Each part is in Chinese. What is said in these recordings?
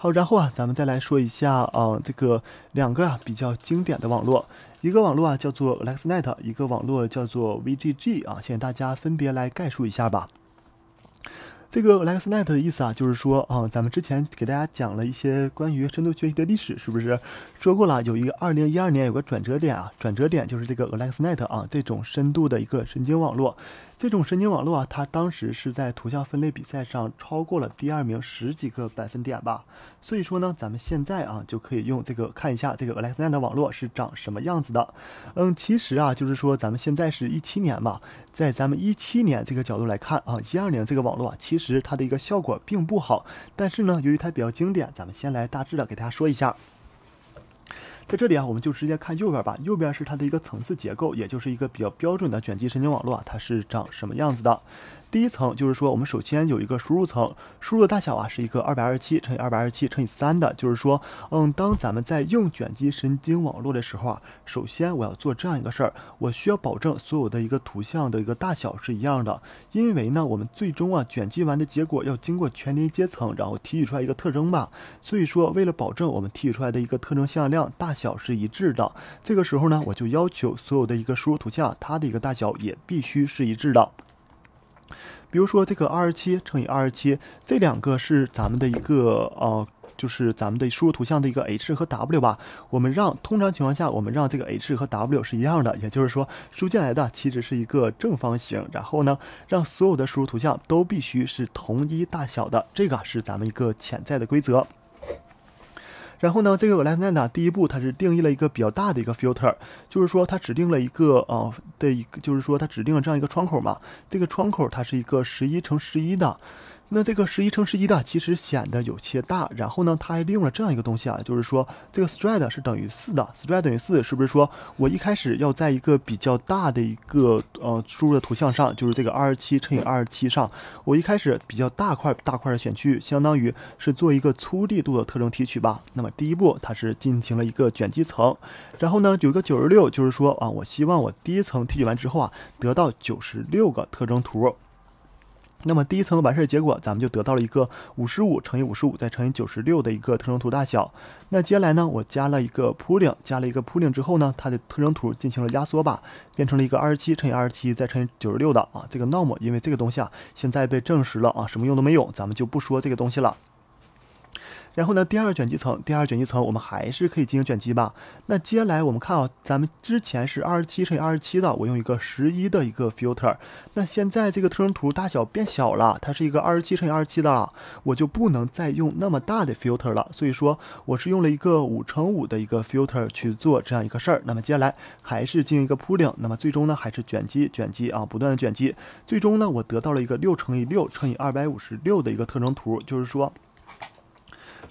好，然后啊，咱们再来说一下啊，这个两个啊比较经典的网络，一个网络啊叫做 AlexNet，一个网络叫做 VGG 啊，先大家分别来概述一下吧。这个 AlexNet 的意思啊，就是说啊，咱们之前给大家讲了一些关于深度学习的历史，是不是说过了？有一个二零一二年有个转折点啊，转折点就是这个 AlexNet 啊，这种深度的一个神经网络，这种神经网络啊，它当时是在图像分类比赛上超过了第二名十几个百分点吧。所以说呢，咱们现在啊就可以用这个看一下这个 AlexNet 的网络是长什么样子的。嗯，其实啊就是说，咱们现在是一七年吧，在咱们一七年这个角度来看啊，一二年这个网络啊，其实它的一个效果并不好。但是呢，由于它比较经典，咱们先来大致的给大家说一下。在这里啊，我们就直接看右边吧。右边是它的一个层次结构，也就是一个比较标准的卷积神经网络啊，它是长什么样子的。第一层就是说，我们首先有一个输入层，输入的大小啊是一个二百二十七乘以二百二十七乘以三的，就是说，嗯，当咱们在用卷积神经网络的时候啊，首先我要做这样一个事儿，我需要保证所有的一个图像的一个大小是一样的，因为呢，我们最终啊卷积完的结果要经过全连接层，然后提取出来一个特征吧，所以说为了保证我们提取出来的一个特征向量大小是一致的，这个时候呢，我就要求所有的一个输入图像它的一个大小也必须是一致的。比如说这个二十七乘以二十七，这两个是咱们的一个呃，就是咱们的输入图像的一个 H 和 W 吧。我们让，通常情况下我们让这个 H 和 W 是一样的，也就是说输进来的其实是一个正方形。然后呢，让所有的输入图像都必须是同一大小的，这个是咱们一个潜在的规则。然后呢，这个 l a y e n o 第一步它是定义了一个比较大的一个 filter，就是说它指定了一个呃的一个，就是说它指定了这样一个窗口嘛。这个窗口它是一个十一乘十一的。那这个十一乘十一的其实显得有些大，然后呢，它还利用了这样一个东西啊，就是说这个 stride 是等于四的，stride 等于四，是不是说我一开始要在一个比较大的一个呃输入的图像上，就是这个二十七乘以二十七上，我一开始比较大块大块的选区，相当于是做一个粗粒度的特征提取吧。那么第一步它是进行了一个卷积层，然后呢有个九十六，就是说啊，我希望我第一层提取完之后啊，得到九十六个特征图。那么第一层完事儿，结果咱们就得到了一个五十五乘以五十五再乘以九十六的一个特征图大小。那接下来呢，我加了一个 pooling，加了一个 pooling 之后呢，它的特征图进行了压缩吧，变成了一个二十七乘以二十七再乘以九十六的啊。这个 norm，因为这个东西啊，现在被证实了啊，什么用都没有，咱们就不说这个东西了。然后呢，第二卷积层，第二卷积层我们还是可以进行卷积吧。那接下来我们看啊，咱们之前是二十七乘以二十七的，我用一个十一的一个 filter。那现在这个特征图大小变小了，它是一个二十七乘以二七的，我就不能再用那么大的 filter 了。所以说，我是用了一个五乘五的一个 filter 去做这样一个事儿。那么接下来还是进行一个铺领，那么最终呢，还是卷积卷积啊，不断的卷积，最终呢，我得到了一个六乘以六乘以二百五十六的一个特征图，就是说。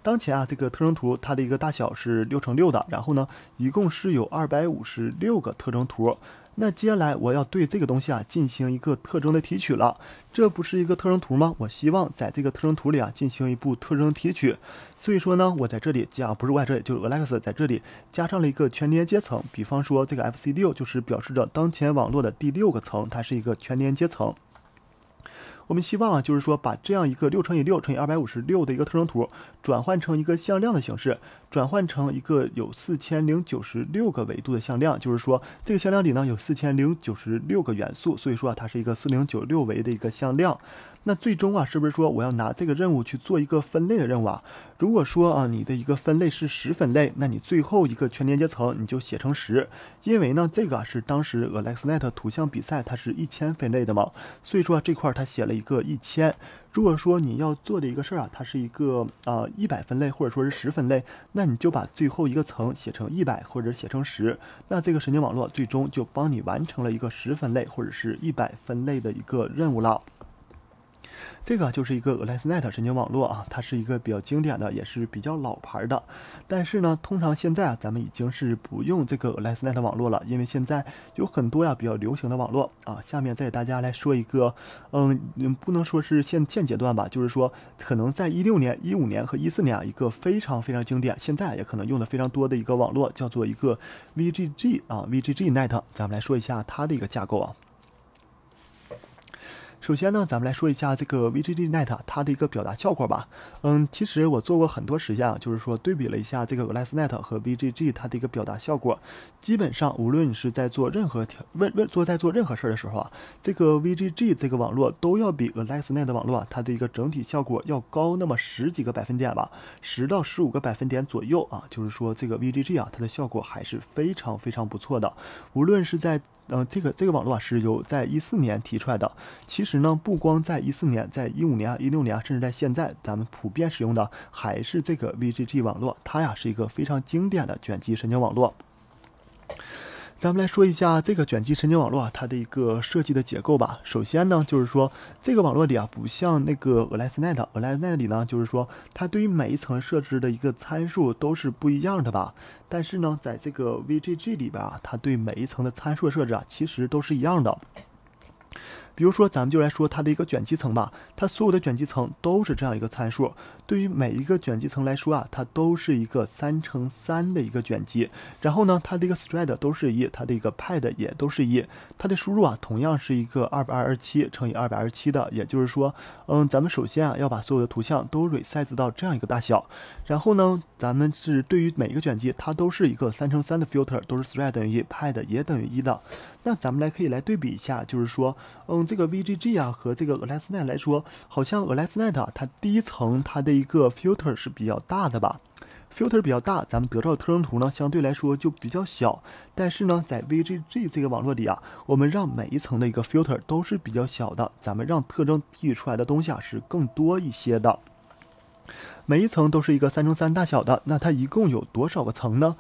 当前啊，这个特征图它的一个大小是六乘六的，然后呢，一共是有二百五十六个特征图。那接下来我要对这个东西啊进行一个特征的提取了。这不是一个特征图吗？我希望在这个特征图里啊进行一步特征提取。所以说呢，我在这里加，不是外设，也就是 Alex 在这里加上了一个全连接层。比方说这个 FC 六就是表示着当前网络的第六个层，它是一个全连接层。我们希望啊，就是说，把这样一个六乘以六乘以二百五十六的一个特征图转换成一个向量的形式。转换成一个有四千零九十六个维度的向量，就是说这个向量里呢有四千零九十六个元素，所以说啊它是一个四零九六维的一个向量。那最终啊是不是说我要拿这个任务去做一个分类的任务？啊？如果说啊你的一个分类是十分类，那你最后一个全连接层你就写成十，因为呢这个是当时 AlexNet 图像比赛它是一千分类的嘛，所以说这块它写了一个一千。如果说你要做的一个事儿啊，它是一个啊一百分类，或者说是十分类，那你就把最后一个层写成一百，或者写成十，那这个神经网络最终就帮你完成了一个十分类或者是一百分类的一个任务了。这个就是一个 AlexNet 神经网络啊，它是一个比较经典的，也是比较老牌的。但是呢，通常现在啊，咱们已经是不用这个 AlexNet 网络了，因为现在有很多呀比较流行的网络啊。下面再给大家来说一个，嗯，不能说是现现阶段吧，就是说可能在一六年、一五年和一四年啊一个非常非常经典，现在也可能用的非常多的一个网络叫做一个 VGG 啊 VGG Net，咱们来说一下它的一个架构啊。首先呢，咱们来说一下这个 VGG Net 它的一个表达效果吧。嗯，其实我做过很多实验，就是说对比了一下这个 l e s Net 和 VGG 它的一个表达效果。基本上，无论你是在做任何调问问，做在做任何事儿的时候啊，这个 VGG 这个网络都要比 l e s Net 的网络，啊它的一个整体效果要高那么十几个百分点吧，十到十五个百分点左右啊。就是说，这个 VGG 啊，它的效果还是非常非常不错的。无论是在嗯，这个这个网络啊，是由在一四年提出来的。其实呢，不光在一四年，在一五年、一六年，甚至在现在，咱们普遍使用的还是这个 VGG 网络。它呀，是一个非常经典的卷积神经网络。咱们来说一下这个卷积神经网络啊，它的一个设计的结构吧。首先呢，就是说这个网络里啊，不像那个 a l e x n e t a l e n e t 里呢，就是说它对于每一层设置的一个参数都是不一样的吧。但是呢，在这个 VGG 里边啊，它对每一层的参数设置啊，其实都是一样的。比如说，咱们就来说它的一个卷积层吧。它所有的卷积层都是这样一个参数。对于每一个卷积层来说啊，它都是一个三乘三的一个卷积。然后呢，它的一个 s t r i d 都是一，它的一个 pad 也都是一。它的输入啊，同样是一个二百二十七乘以二百二十七的。也就是说，嗯，咱们首先啊要把所有的图像都 resize 到这样一个大小。然后呢，咱们是对于每一个卷积，它都是一个三乘三的 filter，都是 s t r i d 等于一，pad 也等于一的。那咱们来可以来对比一下，就是说，嗯。这个 VGG 啊和这个 a l e s n e t 来说，好像 a l e s n e t 它第一层它的一个 filter 是比较大的吧，filter 比较大，咱们得到的特征图呢相对来说就比较小。但是呢，在 VGG 这个网络里啊，我们让每一层的一个 filter 都是比较小的，咱们让特征提取出来的东西啊是更多一些的。每一层都是一个三乘三大小的，那它一共有多少个层呢？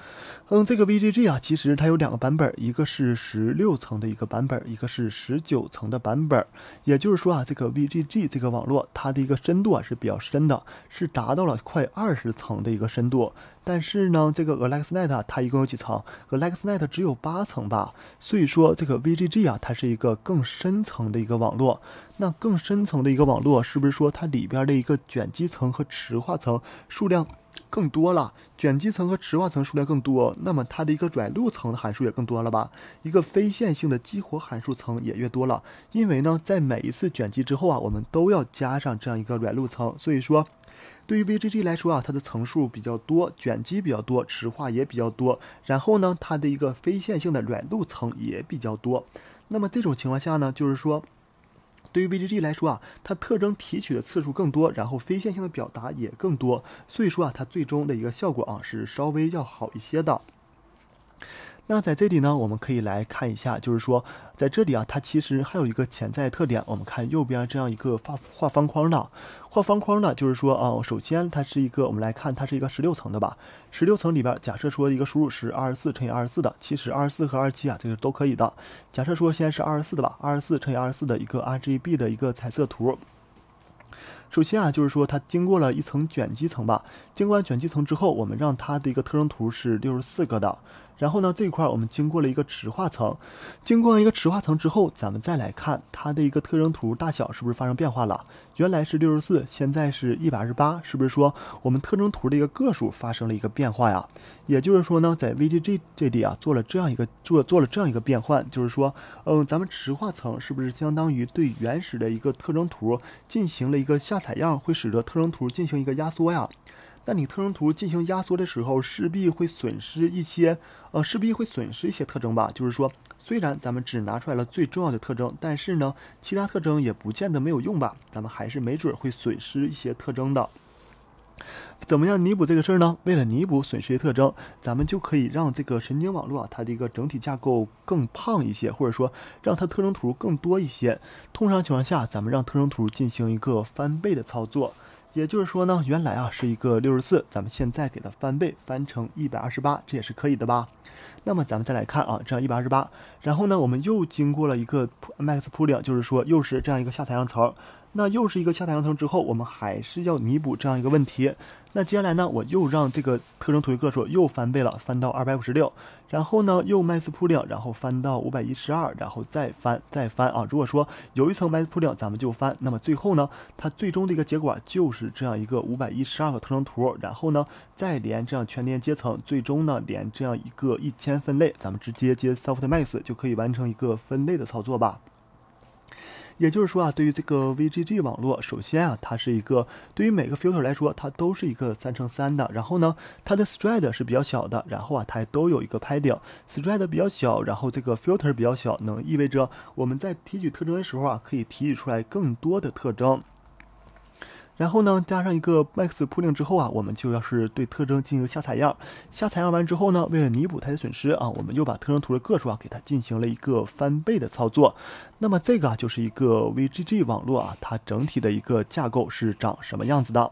嗯，这个 VGG 啊，其实它有两个版本，一个是十六层的一个版本，一个是十九层的版本。也就是说啊，这个 VGG 这个网络它的一个深度啊是比较深的，是达到了快二十层的一个深度。但是呢，这个 AlexNet 啊，它一共有几层？AlexNet 只有八层吧？所以说这个 VGG 啊，它是一个更深层的一个网络。那更深层的一个网络，是不是说它里边的一个卷积层和池化？层数量更多了，卷积层和池化层数量更多，那么它的一个软路层的函数也更多了吧？一个非线性的激活函数层也越多了。因为呢，在每一次卷积之后啊，我们都要加上这样一个软路层，所以说，对于 VGG 来说啊，它的层数比较多，卷积比较多，池化也比较多，然后呢，它的一个非线性的软路层也比较多。那么这种情况下呢，就是说。对于 VGG 来说啊，它特征提取的次数更多，然后非线性的表达也更多，所以说啊，它最终的一个效果啊是稍微要好一些的。那在这里呢，我们可以来看一下，就是说，在这里啊，它其实还有一个潜在特点。我们看右边这样一个画画方框的，画方框呢，就是说啊，首先它是一个，我们来看它是一个十六层的吧。十六层里边，假设说一个输入是二十四乘以二十四的，其实二十四和二七啊，这个都可以的。假设说先是二十四的吧，二十四乘以二十四的一个 RGB 的一个彩色图。首先啊，就是说它经过了一层卷积层吧，经过卷积层之后，我们让它的一个特征图是六十四个的。然后呢，这一块我们经过了一个池化层，经过了一个池化层之后，咱们再来看它的一个特征图大小是不是发生变化了？原来是六十四，现在是一百二十八，是不是说我们特征图的一个个数发生了一个变化呀？也就是说呢，在 VGG 这里啊做了这样一个做做了这样一个变换，就是说，嗯，咱们池化层是不是相当于对原始的一个特征图进行了一个下采样，会使得特征图进行一个压缩呀？在你特征图进行压缩的时候，势必会损失一些，呃，势必会损失一些特征吧。就是说，虽然咱们只拿出来了最重要的特征，但是呢，其他特征也不见得没有用吧。咱们还是没准会损失一些特征的。怎么样弥补这个事儿呢？为了弥补损失的特征，咱们就可以让这个神经网络啊，它的一个整体架构更胖一些，或者说让它特征图更多一些。通常情况下，咱们让特征图进行一个翻倍的操作。也就是说呢，原来啊是一个六十四，咱们现在给它翻倍，翻成一百二十八，这也是可以的吧？那么咱们再来看啊，这样一百二十八，然后呢，我们又经过了一个 max pulling，就是说又是这样一个下太阳层，那又是一个下太阳层之后，我们还是要弥补这样一个问题。那接下来呢，我又让这个特征图个数又翻倍了，翻到二百五十六，然后呢又 max pooling，然后翻到五百一十二，然后再翻再翻啊。如果说有一层 max pooling，咱们就翻。那么最后呢，它最终的一个结果就是这样一个五百一十二个特征图，然后呢再连这样全连接层，最终呢连这样一个一千分类，咱们直接接 softmax 就可以完成一个分类的操作吧。也就是说啊，对于这个 VGG 网络，首先啊，它是一个对于每个 filter 来说，它都是一个三乘三的。然后呢，它的 stride 是比较小的。然后啊，它都有一个 padding，stride 比较小，然后这个 filter 比较小能意味着我们在提取特征的时候啊，可以提取出来更多的特征。然后呢，加上一个 Max pooling 之后啊，我们就要是对特征进行下采样。下采样完之后呢，为了弥补它的损失啊，我们又把特征图的个数啊给它进行了一个翻倍的操作。那么这个啊就是一个 VGG 网络啊，它整体的一个架构是长什么样子的？